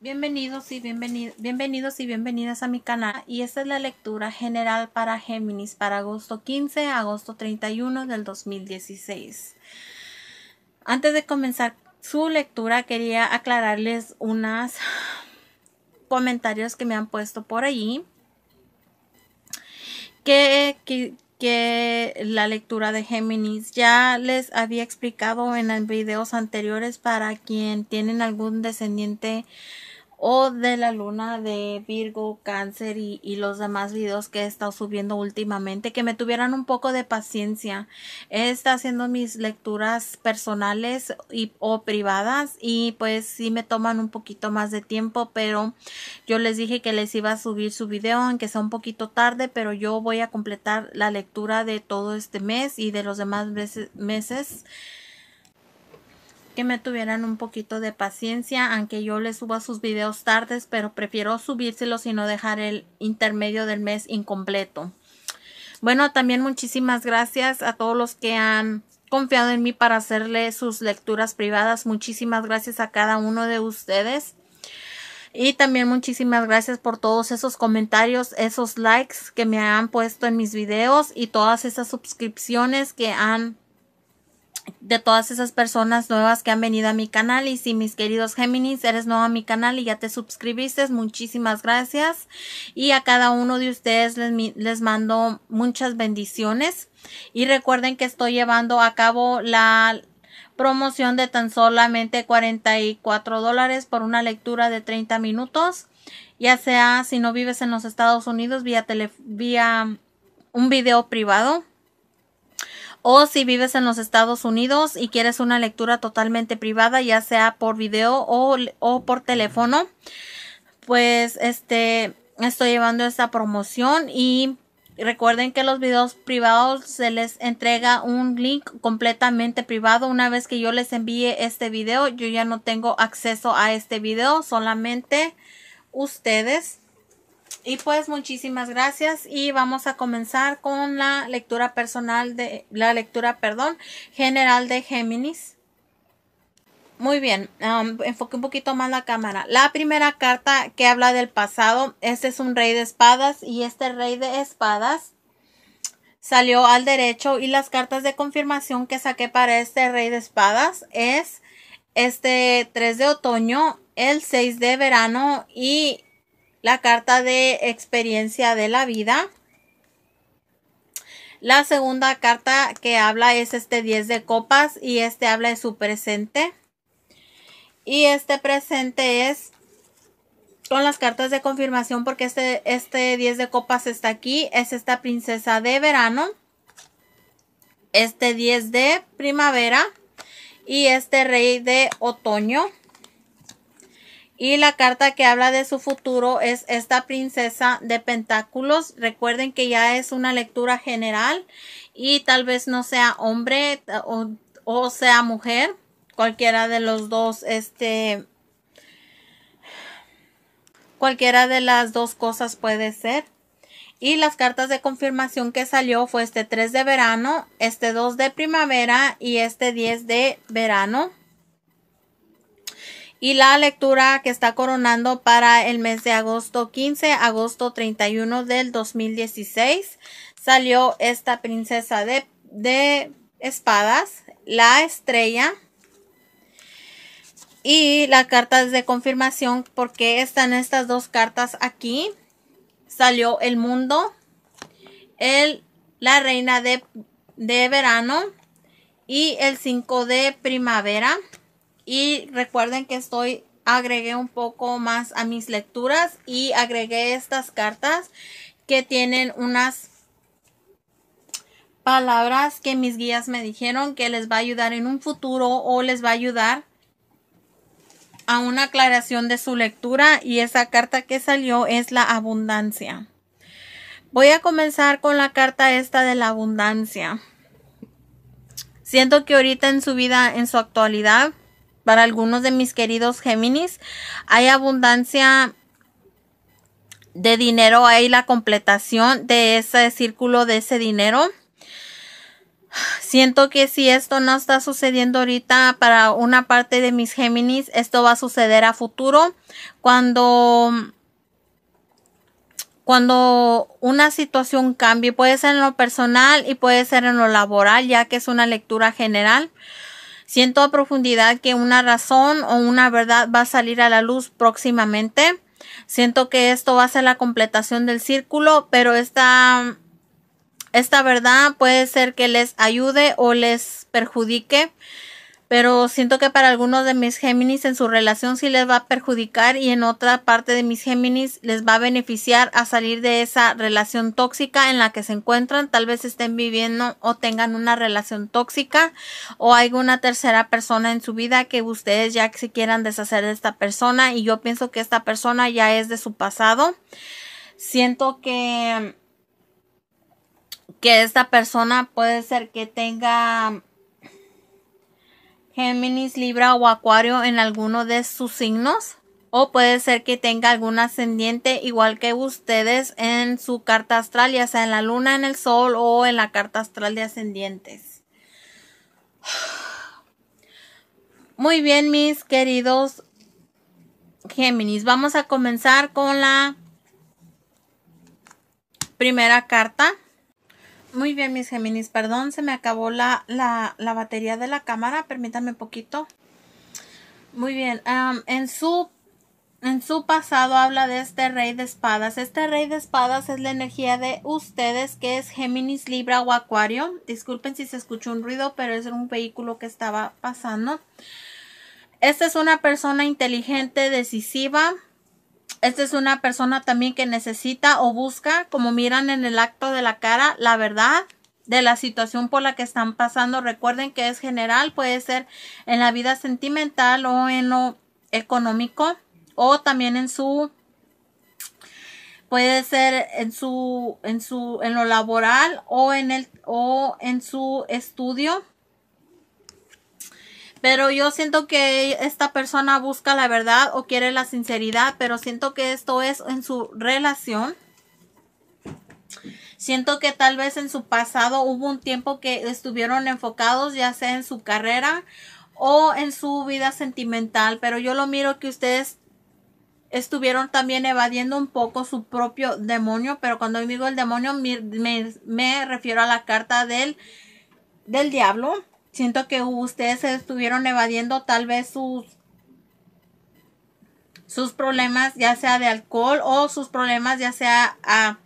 Bienvenidos y, bienvenidos y bienvenidas a mi canal y esta es la lectura general para Géminis para agosto 15 a agosto 31 del 2016. Antes de comenzar su lectura quería aclararles unos comentarios que me han puesto por allí que, que, la lectura de Géminis ya les había explicado en videos anteriores para quien tienen algún descendiente o de la luna de Virgo, Cáncer y, los demás videos que he estado subiendo últimamente, que me tuvieran un poco de paciencia. He estado haciendo mis lecturas personales y, o privadas y pues sí me toman un poquito más de tiempo, pero yo les dije que les iba a subir su video, aunque sea un poquito tarde, pero yo voy a completar la lectura de todo este mes y de los demás meses que me tuvieran un poquito de paciencia, aunque yo les suba sus videos tardes, pero prefiero subírselos y no dejar el intermedio del mes incompleto. Bueno, también muchísimas gracias a todos los que han confiado en mí para hacerle sus lecturas privadas. Muchísimas gracias a cada uno de ustedes. Y también muchísimas gracias por todos esos comentarios, esos likes que me han puesto en mis videos y todas esas suscripciones que han de todas esas personas nuevas que han venido a mi canal. Y si mis queridos Géminis, eres nuevo a mi canal y ya te suscribiste, muchísimas gracias. Y a cada uno de ustedes les, mando muchas bendiciones. Y recuerden que estoy llevando a cabo la promoción de tan solamente 44 dólares por una lectura de 30 minutos. Ya sea si no vives en los Estados Unidos vía, tele, vía un video privado o si vives en los Estados Unidos y quieres una lectura totalmente privada, ya sea por video o, por teléfono, pues este estoy llevando esta promoción y recuerden que los videos privados se les entrega un link completamente privado. Una vez que yo les envíe este video, yo ya no tengo acceso a este video, solamente ustedes. Y pues muchísimas gracias y vamos a comenzar con la lectura personal de la lectura, perdón, general de Géminis. Muy bien, um, enfoque un poquito más la cámara. La primera carta que habla del pasado, este es un rey de espadas y este rey de espadas salió al derecho y las cartas de confirmación que saqué para este rey de espadas es este 3 de otoño, el 6 de verano y la carta de experiencia de la vida. La segunda carta que habla es este 10 de copas y este habla de su presente. Y este presente es con las cartas de confirmación porque este, este 10 de copas está aquí. Es esta princesa de verano. Este 10 de primavera. Y este rey de otoño. Y la carta que habla de su futuro es esta princesa de pentáculos. Recuerden que ya es una lectura general y tal vez no sea hombre o, sea mujer. Cualquiera de los dos, este, cualquiera de las dos cosas puede ser. Y las cartas de confirmación que salió fue este 3 de verano, este 2 de primavera y este 10 de verano. Y la lectura que está coronando para el mes de agosto 15, agosto 31 del 2016, salió esta princesa de, espadas, la estrella y la carta de confirmación porque están estas dos cartas aquí. Salió el mundo, el, la reina de, de verano y el 5 de primavera. Y recuerden que estoy agregué un poco más a mis lecturas y agregué estas cartas que tienen unas palabras que mis guías me dijeron que les va a ayudar en un futuro o les va a ayudar a una aclaración de su lectura y esa carta que salió es la abundancia. Voy a comenzar con la carta esta de la abundancia. Siento que ahorita en su vida, en su actualidad, para algunos de mis queridos Géminis, hay abundancia de dinero, hay la completación de ese círculo de ese dinero. Siento que si esto no está sucediendo ahorita para una parte de mis Géminis, esto va a suceder a futuro cuando cuando una situación cambie, puede ser en lo personal y puede ser en lo laboral, ya que es una lectura general. Siento a profundidad que una razón o una verdad va a salir a la luz próximamente. Siento que esto va a ser la completación del círculo, pero esta, esta verdad puede ser que les ayude o les perjudique pero siento que para algunos de mis Géminis en su relación sí les va a perjudicar y en otra parte de mis Géminis les va a beneficiar a salir de esa relación tóxica en la que se encuentran, tal vez estén viviendo o tengan una relación tóxica o hay una tercera persona en su vida que ustedes ya se quieran deshacer de esta persona y yo pienso que esta persona ya es de su pasado. Siento que que esta persona puede ser que tenga Géminis, Libra o Acuario en alguno de sus signos. O puede ser que tenga algún ascendiente igual que ustedes en su carta astral, ya sea en la luna, en el sol o en la carta astral de ascendientes. Muy bien, mis queridos Géminis, vamos a comenzar con la primera carta. Muy bien, mis Géminis, perdón, se me acabó la, batería de la cámara, permítanme un poquito. Muy bien, en, su, en su pasado habla de este rey de espadas. Este rey de espadas es la energía de ustedes, que es Géminis, Libra o Acuario. Disculpen si se escuchó un ruido, pero es un vehículo que estaba pasando. Esta es una persona inteligente, decisiva, esta es una persona también que necesita o busca, como miran en el acto de la cara, la verdad de la situación por la que están pasando. Recuerden que es general, puede ser en la vida sentimental o en lo económico o también en su puede ser en su en su en lo laboral o en el o en su estudio pero yo siento que esta persona busca la verdad o quiere la sinceridad, pero siento que esto es en su relación. Siento que tal vez en su pasado hubo un tiempo que estuvieron enfocados ya sea en su carrera o en su vida sentimental, pero yo lo miro que ustedes estuvieron también evadiendo un poco su propio demonio, pero cuando digo el demonio me, refiero a la carta del, del diablo Siento que ustedes estuvieron evadiendo tal vez sus, sus problemas, ya sea de alcohol o sus problemas, ya sea a,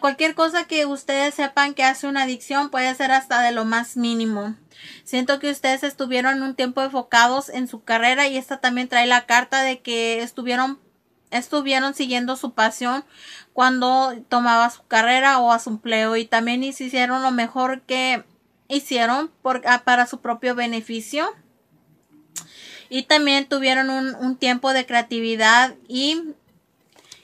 cualquier cosa que ustedes sepan que hace una adicción, puede ser hasta de lo más mínimo. Siento que ustedes estuvieron un tiempo enfocados en su carrera y esta también trae la carta de que estuvieron estuvieron siguiendo su pasión cuando tomaba su carrera o a su empleo y también hicieron lo mejor que hicieron ah, para su propio beneficio. Y también tuvieron un, tiempo de creatividad y,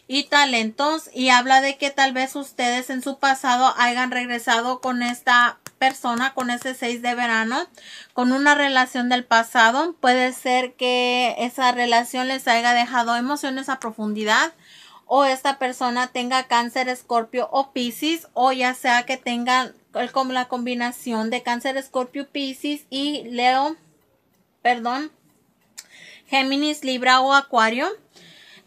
y talentos. Y habla de que tal vez ustedes en su pasado hayan regresado con esta persona con ese 6 de verano, con una relación del pasado. Puede ser que esa relación les haya dejado emociones a profundidad o esta persona tenga cáncer, escorpio o piscis o ya sea que tengan como la combinación de cáncer, escorpio, Pisces y leo, perdón, géminis, libra o acuario.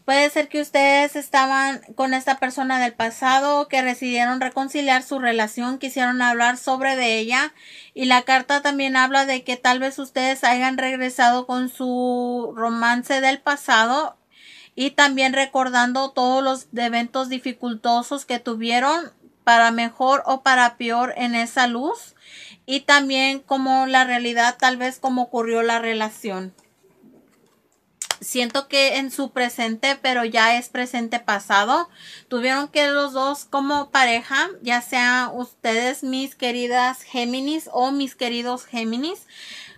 Puede ser que ustedes estaban con esta persona del pasado, que decidieron reconciliar su relación, quisieron hablar sobre de ella. Y la carta también habla de que tal vez ustedes hayan regresado con su romance del pasado y también recordando todos los eventos dificultosos que tuvieron para mejor o para peor en esa luz y también como la realidad tal vez como ocurrió la relación. Siento que en su presente, pero ya es presente pasado, tuvieron que los dos como pareja, ya sea ustedes mis queridas Géminis o mis queridos Géminis,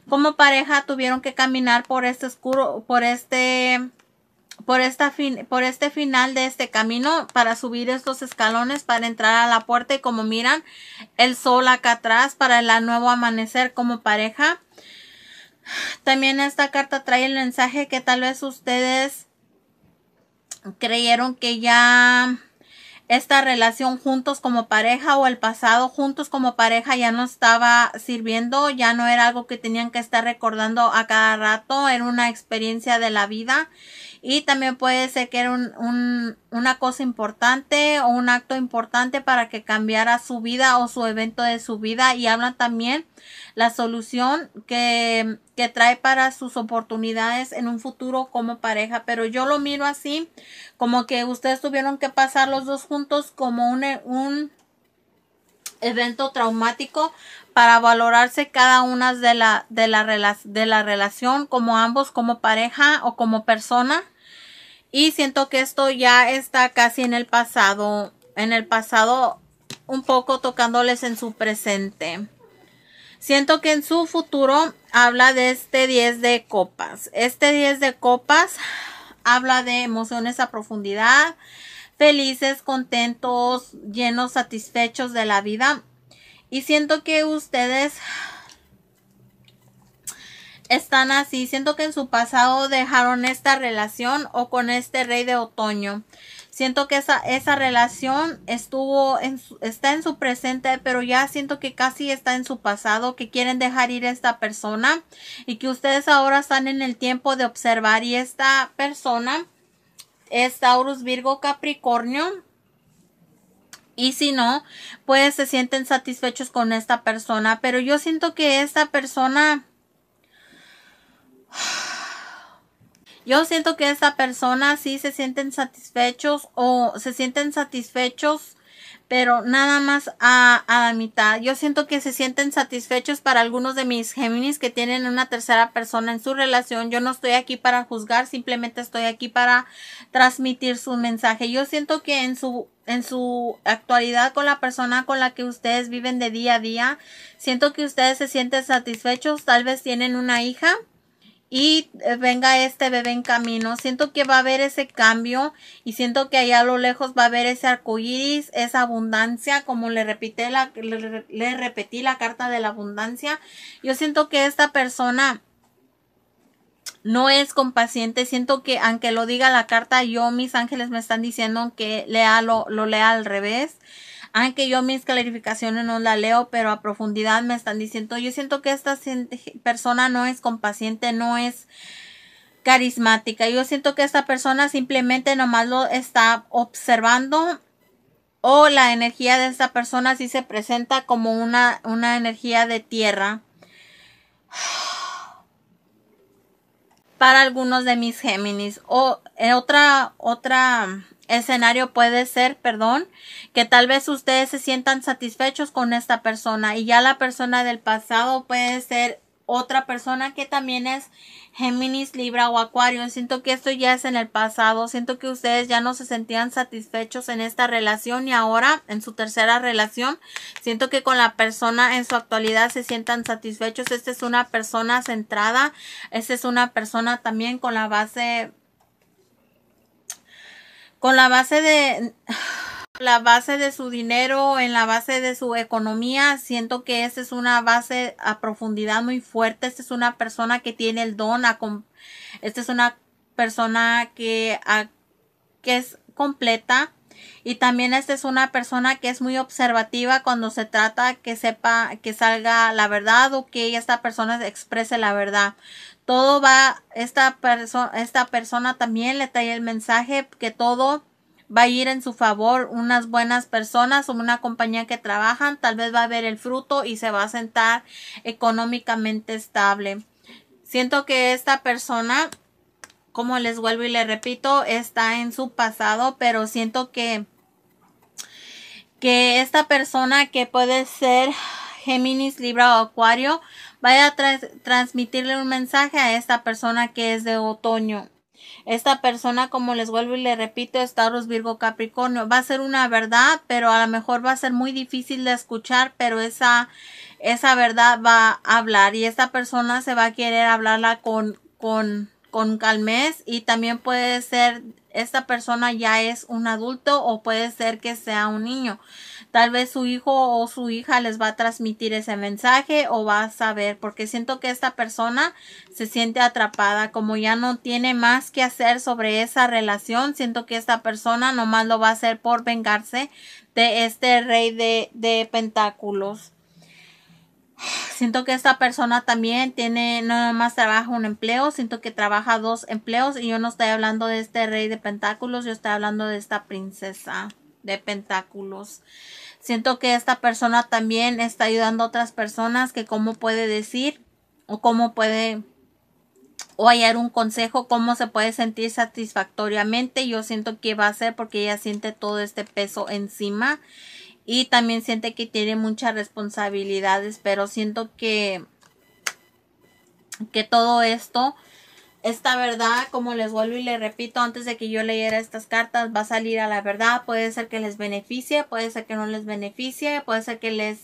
como pareja tuvieron que caminar por este oscuro, por este por, esta por este final de este camino para subir estos escalones para entrar a la puerta y como miran el sol acá atrás para el nuevo amanecer como pareja. También esta carta trae el mensaje que tal vez ustedes creyeron que ya esta relación juntos como pareja o el pasado juntos como pareja ya no estaba sirviendo, ya no era algo que tenían que estar recordando a cada rato, era una experiencia de la vida y también puede ser que era un, una cosa importante o un acto importante para que cambiara su vida o su evento de su vida y hablan también la solución que, trae para sus oportunidades en un futuro como pareja pero yo lo miro así como que ustedes tuvieron que pasar los dos juntos como un, un evento traumático para valorarse cada una de la, de la, de la relación como ambos, como pareja o como persona. Y siento que esto ya está casi en el pasado, en el pasado un poco tocándoles en su presente. Siento que en su futuro habla de este 10 de copas. Este 10 de copas habla de emociones a profundidad, felices, contentos, llenos, satisfechos de la vida. Y siento que ustedes están así. Siento que en su pasado dejaron esta relación o con este rey de otoño. Siento que esa, esa relación estuvo en su, está en su presente, pero ya siento que casi está en su pasado, que quieren dejar ir a esta persona y que ustedes ahora están en el tiempo de observar y esta persona es Taurus Virgo Capricornio. Y si no, pues se sienten satisfechos con esta persona. Pero yo siento que esta persona yo siento que esta persona sí se sienten satisfechos o se sienten satisfechos, pero nada más a, la mitad. Yo siento que se sienten satisfechos para algunos de mis Géminis que tienen una tercera persona en su relación. Yo no estoy aquí para juzgar, simplemente estoy aquí para transmitir su mensaje. Yo siento que en su en su actualidad con la persona con la que ustedes viven de día a día, siento que ustedes se sienten satisfechos, tal vez tienen una hija y eh, venga este bebé en camino. Siento que va a haber ese cambio y siento que allá a lo lejos va a haber ese iris, esa abundancia, como le, repite la, le, repetí la carta de la abundancia. Yo siento que esta persona no es compaciente. Siento que aunque lo diga la carta, yo, mis ángeles me están diciendo que lea, lo, lo lea al revés aunque yo mis calificaciones no las leo, pero a profundidad me están diciendo, yo siento que esta persona no es compaciente, no es carismática. Yo siento que esta persona simplemente nomás lo está observando o la energía de esta persona sí se presenta como una, una energía de tierra. Para algunos de mis Géminis. O eh, otra, otra escenario puede ser, perdón, que tal vez ustedes se sientan satisfechos con esta persona y ya la persona del pasado puede ser otra persona que también es Géminis, Libra o Acuario. Siento que esto ya es en el pasado. Siento que ustedes ya no se sentían satisfechos en esta relación y ahora en su tercera relación. Siento que con la persona en su actualidad se sientan satisfechos. Esta es una persona centrada. Esta es una persona también con la base con la base de la base de su dinero, en la base de su economía, siento que esta es una base a profundidad muy fuerte. Esta es una persona que tiene el don a esta es una persona que, que es completa y también esta es una persona que es muy observativa cuando se trata que sepa que salga la verdad o que esta persona exprese la verdad todo va, esta, esta persona también le trae el mensaje que todo va a ir en su favor, unas buenas personas o una compañía que trabajan, tal vez va a ver el fruto y se va a sentar económicamente estable. Siento que esta persona, como les vuelvo y les repito, está en su pasado, pero siento que que esta persona que puede ser Géminis, Libra o Acuario vaya a transmitirle un mensaje a esta persona que es de otoño. Esta persona, como les vuelvo y le repito, es Taurus Virgo Capricornio. Va a ser una verdad, pero a lo mejor va a ser muy difícil de escuchar, pero esa, esa verdad va a hablar y esta persona se va a querer hablarla con, con, con calmez y también puede ser esta persona ya es un adulto o puede ser que sea un niño. Tal vez su hijo o su hija les va a transmitir ese mensaje o va a saber, porque siento que esta persona se siente atrapada, como ya no tiene más que hacer sobre esa relación, siento que esta persona nomás lo va a hacer por vengarse de este rey de, pentáculos. Siento que esta persona también tiene, no más trabaja un empleo, siento que trabaja dos empleos y yo no estoy hablando de este rey de pentáculos, yo estoy hablando de esta princesa de pentáculos. Siento que esta persona también está ayudando a otras personas que cómo puede decir o cómo puede o hallar un consejo cómo se puede sentir satisfactoriamente. Yo siento que va a ser porque ella siente todo este peso encima y también siente que tiene muchas responsabilidades, pero siento que que todo esto esta verdad, como les vuelvo y les repito, antes de que yo leyera estas cartas, va a salir a la verdad. Puede ser que les beneficie, puede ser que no les beneficie, puede ser que les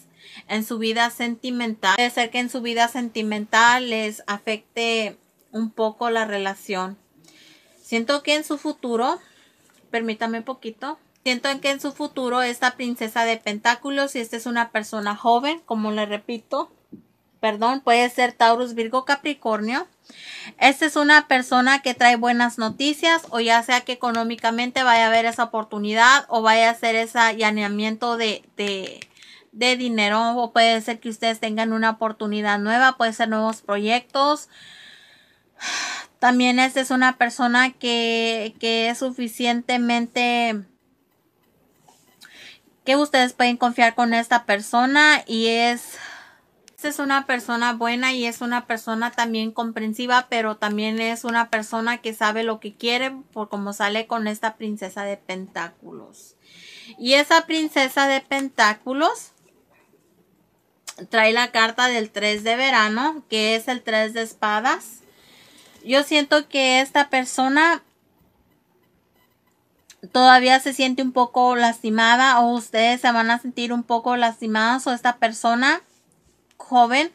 en su vida sentimental, puede ser que en su vida sentimental les afecte un poco la relación. Siento que en su futuro, permítame poquito, siento en que en su futuro esta princesa de pentáculos, si esta es una persona joven, como le repito, perdón, puede ser Taurus, Virgo, Capricornio. Esta es una persona que trae buenas noticias o ya sea que económicamente vaya a haber esa oportunidad o vaya a hacer ese llaneamiento de, dinero o puede ser que ustedes tengan una oportunidad nueva, puede ser nuevos proyectos. También esta es una persona que, que es suficientemente que ustedes pueden confiar con esta persona y es es una persona buena y es una persona también comprensiva, pero también es una persona que sabe lo que quiere por como sale con esta princesa de pentáculos. Y esa princesa de pentáculos trae la carta del 3 de verano, que es el 3 de espadas. Yo siento que esta persona todavía se siente un poco lastimada o ustedes se van a sentir un poco lastimados o esta persona joven.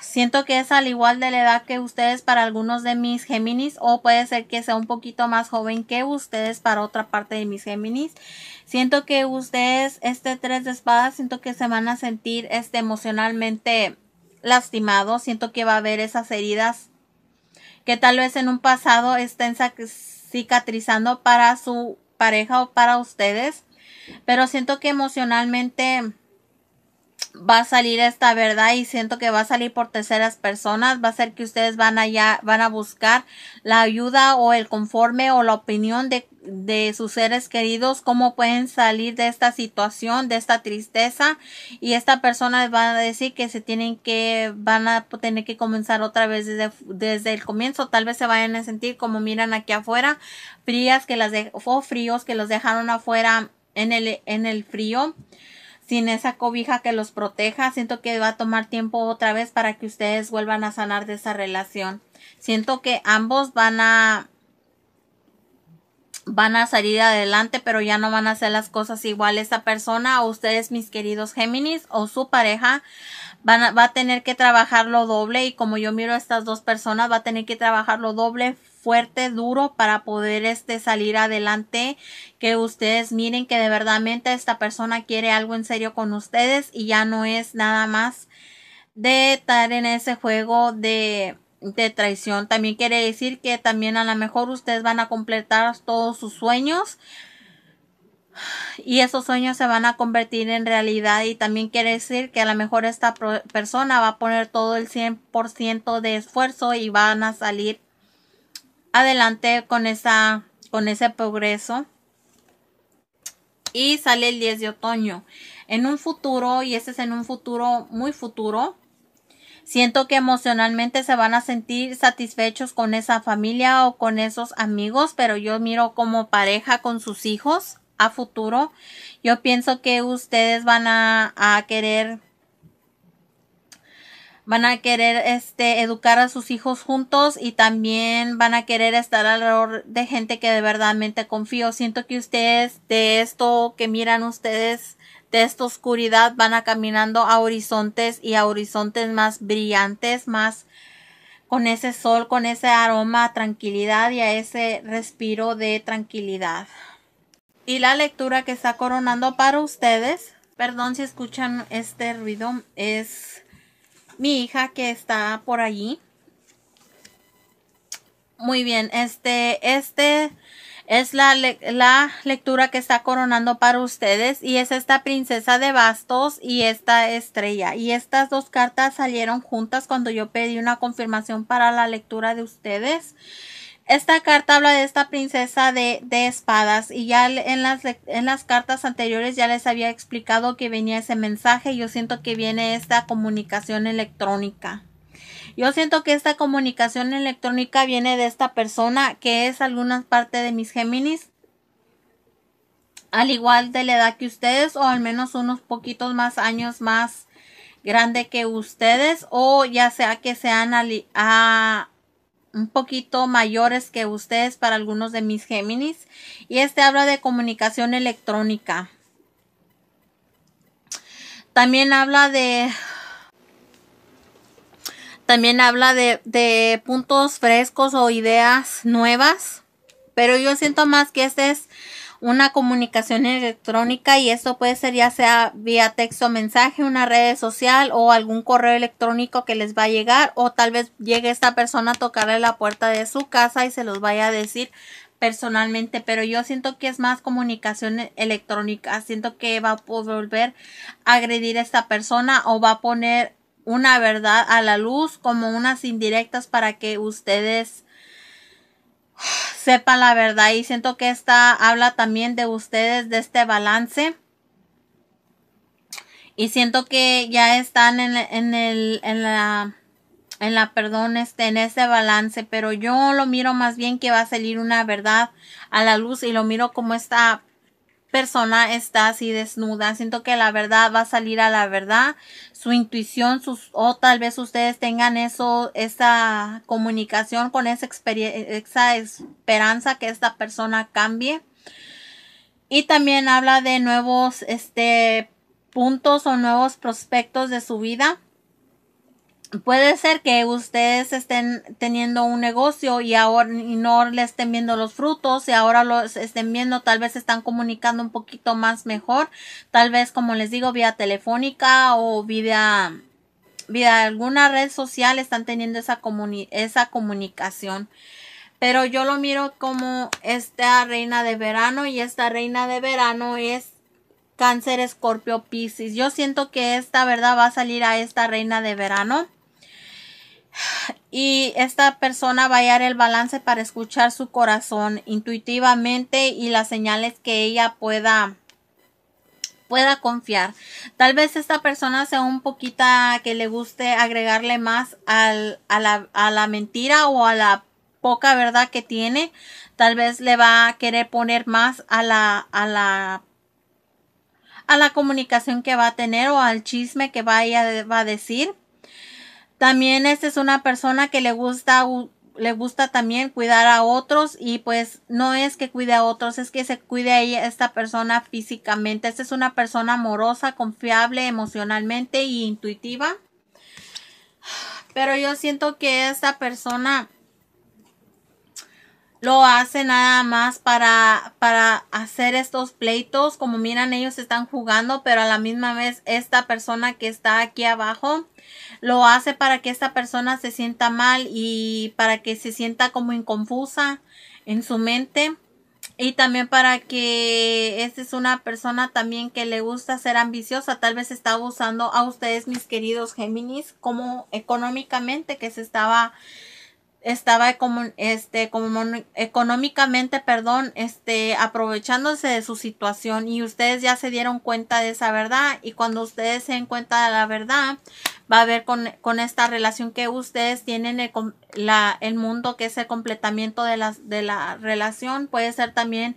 Siento que es al igual de la edad que ustedes para algunos de mis Géminis o puede ser que sea un poquito más joven que ustedes para otra parte de mis Géminis. Siento que ustedes, este tres de espadas, siento que se van a sentir este, emocionalmente lastimados. Siento que va a haber esas heridas que tal vez en un pasado estén cicatrizando para su pareja o para ustedes. Pero siento que emocionalmente va a salir esta verdad y siento que va a salir por terceras personas, va a ser que ustedes van allá, van a buscar la ayuda o el conforme o la opinión de, de sus seres queridos, cómo pueden salir de esta situación, de esta tristeza y esta persona va a decir que se tienen que, van a tener que comenzar otra vez desde, desde el comienzo, tal vez se vayan a sentir como miran aquí afuera, frías que las dejó, fríos que los dejaron afuera en el, en el frío sin esa cobija que los proteja, siento que va a tomar tiempo otra vez para que ustedes vuelvan a sanar de esa relación. Siento que ambos van a van a salir adelante, pero ya no van a hacer las cosas igual. Esta persona o ustedes, mis queridos Géminis, o su pareja, van a, va a tener que trabajar lo doble y como yo miro a estas dos personas, va a tener que trabajar lo doble fuerte, duro para poder este salir adelante, que ustedes miren que de verdadmente esta persona quiere algo en serio con ustedes y ya no es nada más de estar en ese juego de de traición. También quiere decir que también a lo mejor ustedes van a completar todos sus sueños y esos sueños se van a convertir en realidad y también quiere decir que a lo mejor esta persona va a poner todo el 100% de esfuerzo y van a salir adelante con esa con ese progreso y sale el 10 de otoño en un futuro y ese es en un futuro muy futuro Siento que emocionalmente se van a sentir satisfechos con esa familia o con esos amigos, pero yo miro como pareja con sus hijos a futuro. Yo pienso que ustedes van a, querer van a querer este educar a sus hijos juntos y también van a querer estar alrededor de gente que de verdad confío. Siento que ustedes de esto que miran ustedes de esta oscuridad van a caminando a horizontes y a horizontes más brillantes, más con ese sol, con ese aroma tranquilidad y a ese respiro de tranquilidad. Y la lectura que está coronando para ustedes, perdón si escuchan este ruido, es mi hija que está por allí. Muy bien, este, este es la, la lectura que está coronando para ustedes y es esta princesa de bastos y esta estrella. Y estas dos cartas salieron juntas cuando yo pedí una confirmación para la lectura de ustedes. Esta carta habla de esta princesa de, de espadas y ya en las, en las, cartas anteriores ya les había explicado que venía ese mensaje. Yo siento que viene esta comunicación electrónica. Yo siento que esta comunicación electrónica viene de esta persona que es alguna parte de mis Géminis. Al igual de la edad que ustedes o al menos unos poquitos más años más grande que ustedes o ya sea que sean un poquito mayores que ustedes para algunos de mis Géminis. Y este habla de comunicación electrónica. También habla de también habla de, puntos frescos o ideas nuevas. Pero yo siento más que esta es una comunicación electrónica y esto puede ser ya sea vía texto, mensaje, una red social o algún correo electrónico que les va a llegar o tal vez llegue esta persona a tocarle la puerta de su casa y se los vaya a decir personalmente, pero yo siento que es más comunicación e-, electrónica, siento que va a volver a agredir a esta persona o va a poner una verdad a la luz como unas indirectas para que ustedes sepan la verdad y siento que esta habla también de ustedes de este balance y siento que ya están en, el en la en la perdón este en ese balance pero yo lo miro más bien que va a salir una verdad a la luz y lo miro como esta persona está así desnuda. Siento que la verdad va a salir a la verdad. Su intuición, sus, o tal vez ustedes tengan eso, esa comunicación con esa, esa esperanza que esta persona cambie. Y también habla de nuevos, este, puntos o nuevos prospectos de su vida puede ser que ustedes estén teniendo un negocio y ahora no le estén viendo los frutos y ahora los estén viendo, tal vez están comunicando un poquito más mejor, tal vez como les digo, vía telefónica o vía, vía alguna red social están teniendo esa, esa comunicación. Pero yo lo miro como esta reina de verano y esta reina de verano es Cáncer, Escorpio, Piscis. Yo siento que esta verdad va a salir a esta reina de verano y esta persona va a hallar el balance para escuchar su corazón intuitivamente y las señales que ella pueda pueda confiar. Tal vez esta persona sea un poquito que le guste agregarle más a, la, mentira o a la poca verdad que tiene. Tal vez le va a querer poner más a la, a la a la comunicación que va a tener o al chisme que vaya va a decir también esta es una persona que le gusta, le gusta también cuidar a otros y pues no es que cuide a otros, es que se cuide a ella, esta persona físicamente. Esta es una persona amorosa, confiable emocionalmente e intuitiva. Pero yo siento que esta persona lo hace nada más para, para hacer estos pleitos. Como miran, ellos están jugando, pero a la misma vez esta persona que está aquí abajo lo hace para que esta persona se sienta mal y para que se sienta como inconfusa en su mente. Y también para que esta es una persona también que le gusta ser ambiciosa. Tal vez está abusando a ustedes, mis queridos Géminis, como económicamente que se estaba estaba como, este, como económicamente, perdón, este, aprovechándose de su situación y ustedes ya se dieron cuenta de esa verdad y cuando ustedes se den cuenta de la verdad, va a ver con, esta relación que ustedes tienen, el, eh, la, el mundo que es el completamiento de la, de la relación, puede ser también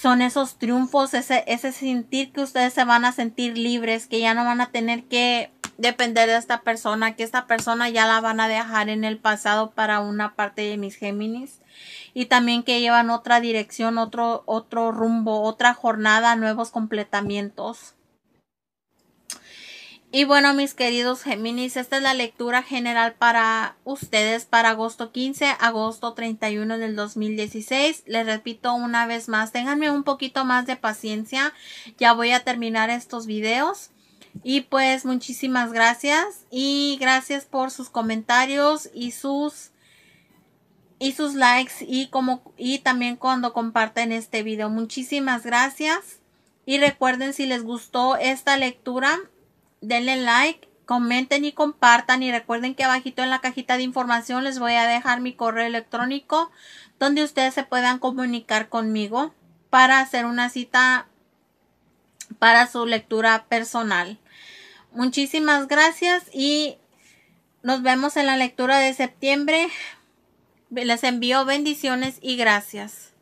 son esos triunfos, ese, ese sentir que ustedes se van a sentir libres, que ya no van a tener que depender de esta persona, que esta persona ya la van a dejar en el pasado para una parte de mis Géminis y también que llevan otra dirección, otro, otro rumbo, otra jornada, nuevos completamientos. Y bueno, mis queridos Géminis, esta es la lectura general para ustedes para agosto 15, agosto 31 del 2016. Les repito una vez más, ténganme un poquito más de paciencia. Ya voy a terminar estos videos. Y pues muchísimas gracias y gracias por sus comentarios y sus y sus likes y como y también cuando comparten este video. Muchísimas gracias y recuerden si les gustó esta lectura, denle like, comenten y compartan y recuerden que abajito en la cajita de información les voy a dejar mi correo electrónico donde ustedes se puedan comunicar conmigo para hacer una cita para su lectura personal. Muchísimas gracias y nos vemos en la lectura de septiembre. Les envío bendiciones y gracias.